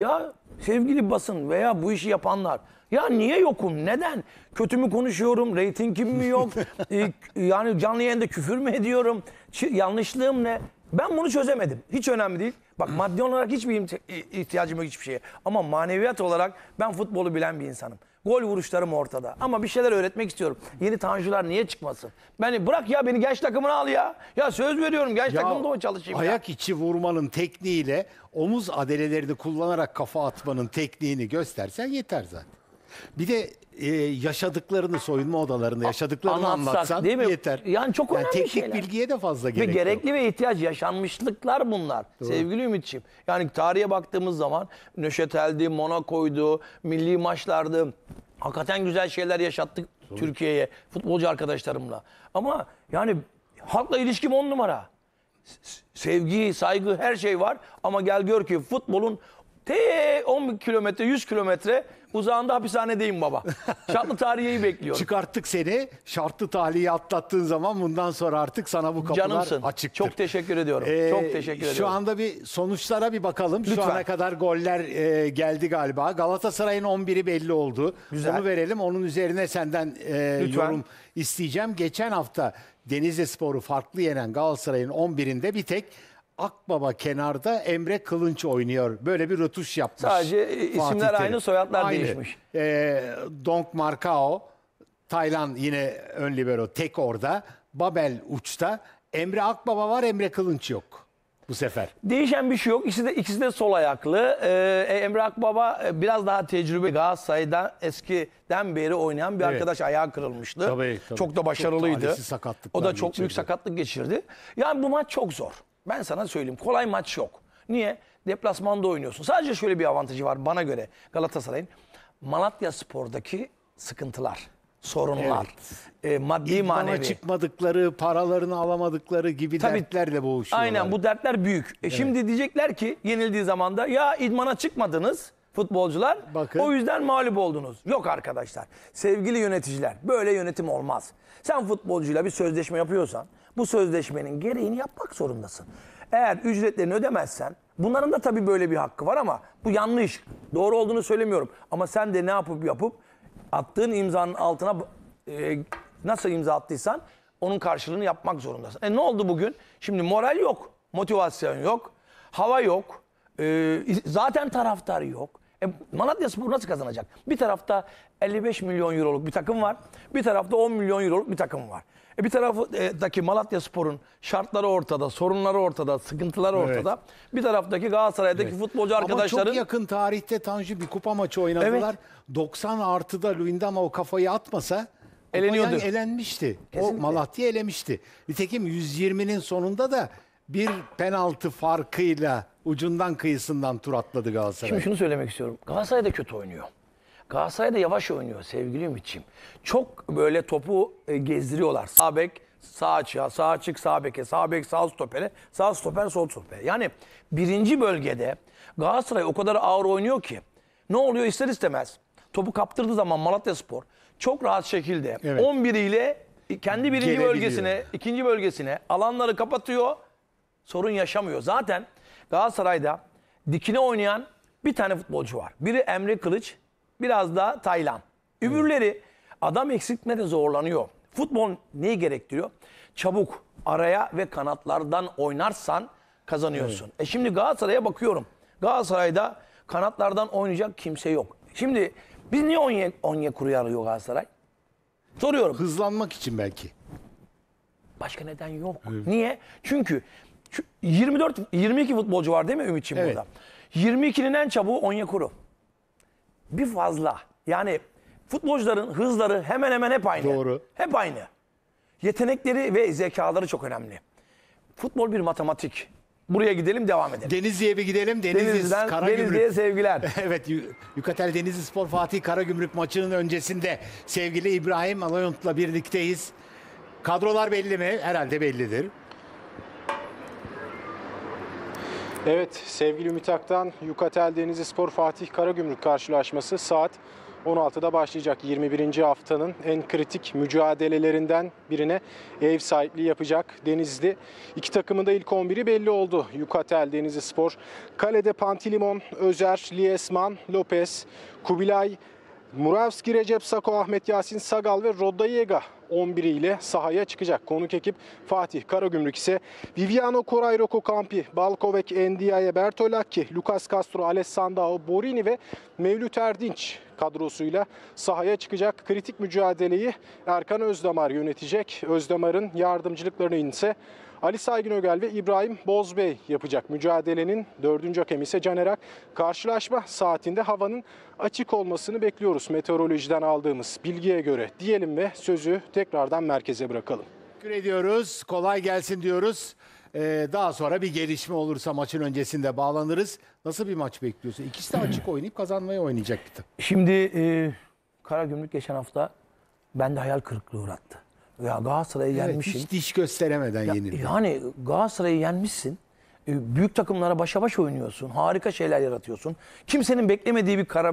Ya sevgili basın veya bu işi yapanlar ya niye yokum? Neden? Kötü mü konuşuyorum? Reytingim mi yok? yani canlı yayında küfür mü ediyorum? yanlışlığım ne? Ben bunu çözemedim. Hiç önemli değil. Bak maddi olarak hiçbir imti- ihtiyacım yok hiçbir şeye. Ama maneviyat olarak ben futbolu bilen bir insanım. Gol vuruşlarım ortada. Ama bir şeyler öğretmek istiyorum. Yeni Tanjular niye çıkmasın? Beni bırak ya beni genç takımına al ya. Ya söz veriyorum genç ya, takımda mı çalışayım Ayak ya. içi vurmanın tekniğiyle omuz adelelerini kullanarak kafa atmanın tekniğini göstersen yeter zaten. Bir de e, yaşadıklarını soyunma odalarında yaşadıklarını Anlatsak, anlatsan değil mi? yeter. Yani çok önemli teknik şeyler. bilgiye de fazla gerek Ve gerekli ve ihtiyaç yaşanmışlıklar bunlar. Doğru. Sevgili Ümitçiğim. Yani tarihe baktığımız zaman Nöşetel'di, Monaco'ydu, milli maçlardı. Hakikaten güzel şeyler yaşattık Türkiye'ye futbolcu arkadaşlarımla. Ama yani halkla ilişkim on numara. Sevgi, saygı her şey var ama gel gör ki futbolun Te 10 kilometre 100 kilometre uzağında hapishanedeyim baba. Şartlı tahliyeyi bekliyorum. Çıkarttık seni. Şartlı tahliyeyi atlattığın zaman bundan sonra artık sana bu kapılar Canımsın. açıktır. Çok teşekkür ediyorum. Ee, Çok teşekkür ediyorum. Şu anda bir sonuçlara bir bakalım. Lütfen. Şu ana kadar goller e, geldi galiba. Galatasaray'ın 11'i belli oldu. Güzel. Onu verelim. Onun üzerine senden e, yorum isteyeceğim. Geçen hafta Denizli Spor'u farklı yenen Galatasaray'ın 11'inde bir tek Akbaba kenarda Emre Kılınç oynuyor. Böyle bir rötuş yapmış. Sadece e, isimler Terim. aynı, soyadlar aynı. değişmiş. E, Donk Markao, Taylan yine ön libero tek orada. Babel uçta. Emre Akbaba var, Emre Kılınç yok bu sefer. Değişen bir şey yok. İkisi de, ikisi de sol ayaklı. Ee, Emre Akbaba e, biraz daha tecrübe Galatasaray'dan eskiden beri oynayan bir evet. arkadaş ayağı kırılmıştı. Tabii, tabii. Çok da başarılıydı. Çok o da çok içeride. büyük sakatlık geçirdi. Yani bu maç çok zor. Ben sana söyleyeyim kolay maç yok. Niye? Deplasmanda oynuyorsun. Sadece şöyle bir avantajı var bana göre Galatasaray'ın. Malatya Spor'daki sıkıntılar, sorunlar, evet. e, maddi İdmana manevi. çıkmadıkları, paralarını alamadıkları gibi Tabii, dertlerle boğuşuyorlar. Aynen bu dertler büyük. E, evet. Şimdi diyecekler ki yenildiği zamanda ya idmana çıkmadınız futbolcular. Bakın. O yüzden mağlup oldunuz. Yok arkadaşlar. Sevgili yöneticiler böyle yönetim olmaz. Sen futbolcuyla bir sözleşme yapıyorsan bu sözleşmenin gereğini yapmak zorundasın. Eğer ücretlerini ödemezsen bunların da tabii böyle bir hakkı var ama bu yanlış. Doğru olduğunu söylemiyorum. Ama sen de ne yapıp yapıp attığın imzanın altına e, nasıl imza attıysan onun karşılığını yapmak zorundasın. E ne oldu bugün? Şimdi moral yok, motivasyon yok, hava yok, e, zaten taraftar yok. E, Malatya Spor nasıl kazanacak? Bir tarafta 55 milyon euroluk bir takım var. Bir tarafta 10 milyon euroluk bir takım var. E, bir taraftaki Malatya Spor'un şartları ortada, sorunları ortada, sıkıntıları ortada. Evet. Bir taraftaki Galatasaray'daki evet. futbolcu arkadaşların... Ama çok yakın tarihte Tanju bir kupa maçı oynadılar. Evet. 90 artıda Luindama o kafayı atmasa... Eleniyordu. Elenmişti. Kesinlikle. O Malatya elemişti. Nitekim 120'nin sonunda da bir penaltı farkıyla ucundan kıyısından tur atladı Galatasaray. Şimdi şunu söylemek istiyorum. Galatasaray da kötü oynuyor. Galatasaray da yavaş oynuyor sevgili Ümit'ciğim. Çok böyle topu e, gezdiriyorlar. Sağ bek, sağ açığa, sağ açık, sağ beke, sağ bek, sağ stopere, sağ stoper, sol stopere. Yani birinci bölgede Galatasaray o kadar ağır oynuyor ki ne oluyor ister istemez. Topu kaptırdığı zaman Malatya Spor çok rahat şekilde evet. 11 ile kendi birinci bölgesine, ikinci bölgesine alanları kapatıyor sorun yaşamıyor. Zaten Galatasaray'da dikine oynayan bir tane futbolcu var. Biri Emre Kılıç, biraz da Taylan. Öbürleri adam eksiltmede zorlanıyor. Futbol neyi gerektiriyor? Çabuk araya ve kanatlardan oynarsan kazanıyorsun. E şimdi Galatasaray'a bakıyorum. Galatasaray'da kanatlardan oynayacak kimse yok. Şimdi biz niye Onye, Onyekuru'yu arıyor Galatasaray? Soruyorum. Hızlanmak için belki. Başka neden yok. Niye? Çünkü 24 22 futbolcu var değil mi Ümit Evet. burada? 22'nin en çabuğu Onyekuru. Bir fazla. Yani futbolcuların hızları hemen hemen hep aynı. Doğru. Hep aynı. Yetenekleri ve zekaları çok önemli. Futbol bir matematik. Buraya gidelim devam edelim. Denizli'ye bir gidelim. Denizli, Denizli'den Denizli'ye Karagümrük. sevgiler. evet, Yu- Yukatel Denizli Spor Fatih Karagümrük maçının öncesinde sevgili İbrahim Alayont'la birlikteyiz. Kadrolar belli mi? Herhalde bellidir. Evet sevgili Ümit Ak'tan Yukatel Denizli Spor Fatih Karagümrük karşılaşması saat 16'da başlayacak 21. haftanın en kritik mücadelelerinden birine ev sahipliği yapacak Denizli. İki takımın da ilk 11'i belli oldu. Yukatel Denizli Spor. Kalede Pantilimon, Özer, Liesman, Lopez, Kubilay, Muravski, Recep Sako, Ahmet Yasin Sagal ve Rodayega 11 ile sahaya çıkacak. Konuk ekip Fatih Karagümrük ise Viviano Koray, Rocco Campi, Balkovek, Endiaye, Bertolakki, Lucas Castro, Alessandro Borini ve Mevlüt Erdinç kadrosuyla sahaya çıkacak. Kritik mücadeleyi Erkan Özdemar yönetecek. Özdemar'ın yardımcılıklarını ise Ali Saygın Ögel ve İbrahim Bozbey yapacak. Mücadelenin dördüncü hakemi ise Caner Ak. Karşılaşma saatinde havanın açık olmasını bekliyoruz. Meteorolojiden aldığımız bilgiye göre diyelim ve sözü tekrardan merkeze bırakalım. Teşekkür ediyoruz. Kolay gelsin diyoruz. Ee, daha sonra bir gelişme olursa maçın öncesinde bağlanırız. Nasıl bir maç bekliyorsun? İkisi de açık oynayıp kazanmaya oynayacak bir Şimdi e, Karagümrük geçen hafta bende hayal kırıklığı uğrattı. Ya Galatasaray'ı evet, yenmişsin. Hiç diş gösteremeden ya, yenildin. Yani Galatasaray'ı yenmişsin. E, büyük takımlara başa baş oynuyorsun. Harika şeyler yaratıyorsun. Kimsenin beklemediği bir kara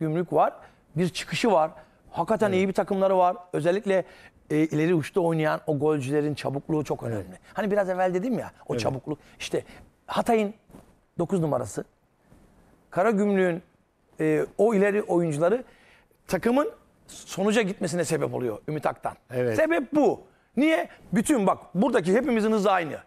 gümrük var. Bir çıkışı var. Hakikaten evet. iyi bir takımları var. Özellikle e, ileri uçta oynayan o golcülerin çabukluğu çok önemli. Evet. Hani biraz evvel dedim ya o evet. çabukluk. İşte Hatay'ın 9 numarası. Karagümrük'ün e, o ileri oyuncuları takımın sonuca gitmesine sebep oluyor Ümit Ak'tan. Evet. Sebep bu. Niye? Bütün bak buradaki hepimizin hızı aynı.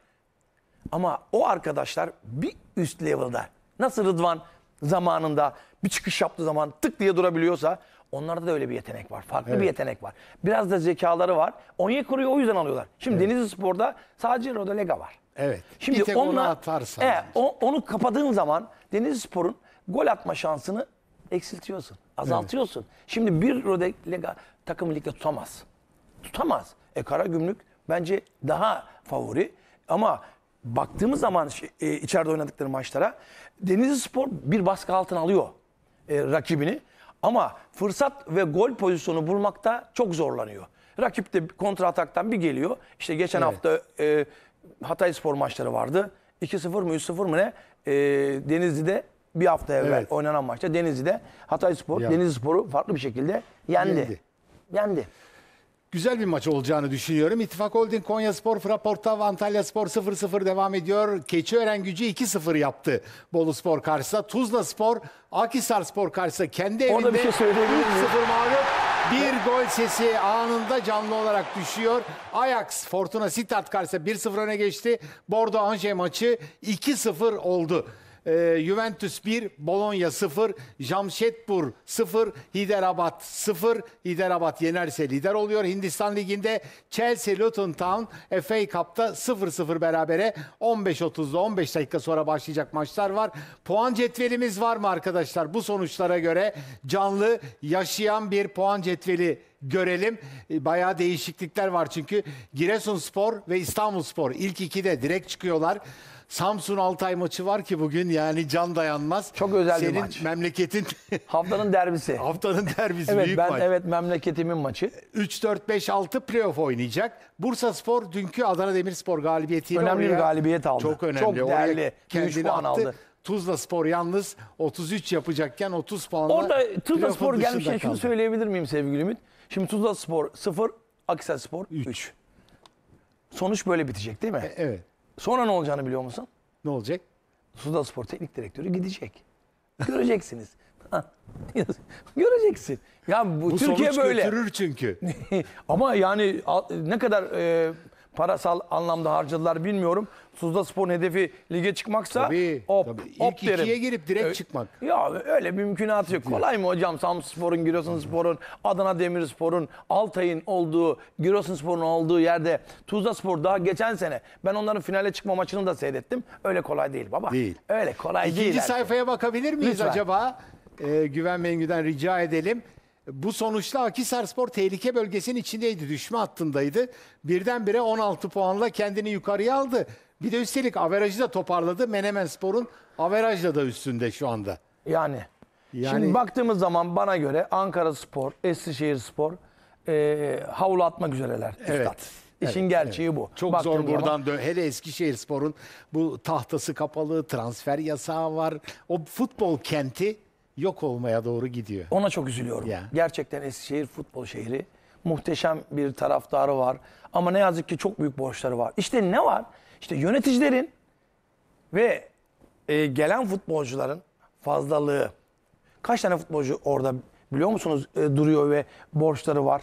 Ama o arkadaşlar bir üst level'da nasıl Rıdvan zamanında bir çıkış yaptığı zaman tık diye durabiliyorsa onlarda da öyle bir yetenek var. Farklı evet. bir yetenek var. Biraz da zekaları var. Onyekuru'yu o yüzden alıyorlar. Şimdi evet. Denizli Spor'da sadece Rodolega var. Evet. Şimdi onunla, atarsan. E, o, onu kapadığın zaman Denizli Spor'un gol atma şansını eksiltiyorsun, azaltıyorsun. Şimdi bir Rodega takım ligde tutamaz. Tutamaz. E Karagümrük bence daha favori ama baktığımız zaman e, içeride oynadıkları maçlara Denizli Spor bir baskı altına alıyor e, rakibini ama fırsat ve gol pozisyonu bulmakta çok zorlanıyor. Rakip de kontra ataktan bir geliyor. İşte geçen hafta e, Hatay Spor maçları vardı. 2-0 mı 3-0 mı ne? E, Denizli'de bir hafta evvel evet. oynanan maçta Denizli'de Hatay Spor, ya. Denizli Spor'u farklı bir şekilde yendi. Yendi. yendi. Güzel bir maç olacağını düşünüyorum. İttifak Holding Konya Spor, Fraportav, Antalya Spor 0-0 devam ediyor. Keçiören gücü 2-0 yaptı Bolu Spor karşısında. Tuzla Spor, Akisar Spor karşısında kendi evinde bir şey 3-0 mağlup. Bir gol sesi anında canlı olarak düşüyor. Ajax Fortuna Sittard karşısında 1-0 öne geçti. Bordo Anje maçı 2-0 oldu e, Juventus 1, Bologna 0, Jamshedpur 0, Hyderabad 0. Hyderabad yenerse lider oluyor. Hindistan Ligi'nde Chelsea Luton Town FA Cup'ta 0-0 berabere 15.30'da 15 dakika sonra başlayacak maçlar var. Puan cetvelimiz var mı arkadaşlar? Bu sonuçlara göre canlı yaşayan bir puan cetveli görelim. E, bayağı değişiklikler var çünkü. Giresunspor ve İstanbulspor ilk ikide direkt çıkıyorlar. Samsun Altay maçı var ki bugün yani can dayanmaz. Çok özel Senin bir maç. Senin memleketin haftanın derbisi. haftanın derbisi evet, büyük ben, maç. Evet memleketimin maçı. 3 4 5 6 playoff oynayacak. Bursa Spor dünkü Adana Demirspor galibiyetiyle önemli oraya, bir galibiyet aldı. Çok önemli. Çok değerli. Oraya kendini puan attı. Tuzla Spor yalnız 33 yapacakken 30 puanla Orada Tuzla Spor dışında gelmişken şunu söyleyebilir miyim sevgili Ümit? Şimdi Tuzla Spor 0, Aksel Spor 3. Sonuç böyle bitecek değil mi? E, Evet. Sonra ne olacağını biliyor musun? Ne olacak? Tuzla Spor teknik direktörü gidecek. Göreceksiniz. Göreceksin. Ya bu, Bu Türkiye sonuç böyle. götürür çünkü. Ama yani ne kadar e, parasal anlamda harcadılar bilmiyorum. Tuzla Spor'un hedefi lige çıkmaksa tabii, hop, tabii. İlk hop derim. ikiye girip direkt ee, çıkmak. Ya öyle mümkünatı yok. Kolay mı hocam? Samspor'un, Giresunspor'un, Adana Demirspor'un, Altay'ın olduğu, Giresunspor'un olduğu yerde Tuzla Spor daha geçen sene ben onların finale çıkma maçını da seyrettim. Öyle kolay değil baba. Değil. Öyle kolay İkinci değil. İkinci şey. sayfaya artık. bakabilir miyiz Lütfen. acaba? Ee, Güven Mengü'den rica edelim. Bu sonuçla Akisar Spor tehlike bölgesinin içindeydi. Düşme hattındaydı. Birdenbire 16 puanla kendini yukarıya aldı. Bir de üstelik averajı da toparladı. Menemen Spor'un averajla da üstünde şu anda. Yani. yani... Şimdi baktığımız zaman bana göre Ankara Spor, Eskişehir Spor e, havlu atmak üzereler. Evet. İşin evet, gerçeği evet. bu. Çok Baktığım zor buradan dön. Hele Eskişehir Spor'un bu tahtası kapalı, transfer yasağı var. O futbol kenti yok olmaya doğru gidiyor. Ona çok üzülüyorum. Ya. Gerçekten Eskişehir futbol şehri. Muhteşem bir taraftarı var. Ama ne yazık ki çok büyük borçları var. İşte ne var? İşte yöneticilerin ve e, gelen futbolcuların fazlalığı. Kaç tane futbolcu orada biliyor musunuz e, duruyor ve borçları var?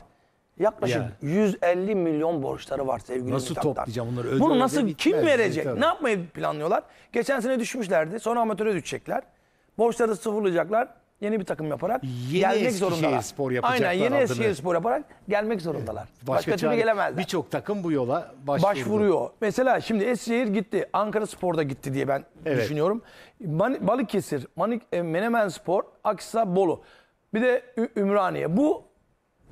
Yaklaşık yani. 150 milyon borçları var sevgili Nasıl Mithatlar. toplayacağım bunları? Öde Bunu öde nasıl kim verecek? Tabii. Ne yapmayı planlıyorlar? Geçen sene düşmüşlerdi. Sonra amatöre düşecekler. Borçları sıfırlayacaklar. Yeni bir takım yaparak yeni gelmek Eskişehir zorundalar. spor yapacaklar Aynen yeni adını. Eskişehir spor yaparak gelmek zorundalar. Başka, Başka türlü gelemezler. Birçok takım bu yola başvurdu. başvuruyor. Mesela şimdi Eskişehir gitti. Ankara Spor'da gitti diye ben evet. düşünüyorum. Man Balıkesir, Manik e, Menemen Spor, Aksa Bolu. Bir de Ü Ümraniye. Bu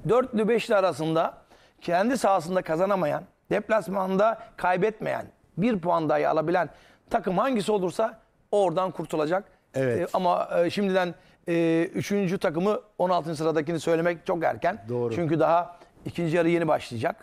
dörtlü beşli arasında kendi sahasında kazanamayan, deplasmanda kaybetmeyen, bir puan dahi alabilen takım hangisi olursa oradan kurtulacak. Evet. E, ama e, şimdiden e, üçüncü takımı 16. sıradakini söylemek çok erken. Doğru. Çünkü daha ikinci yarı yeni başlayacak.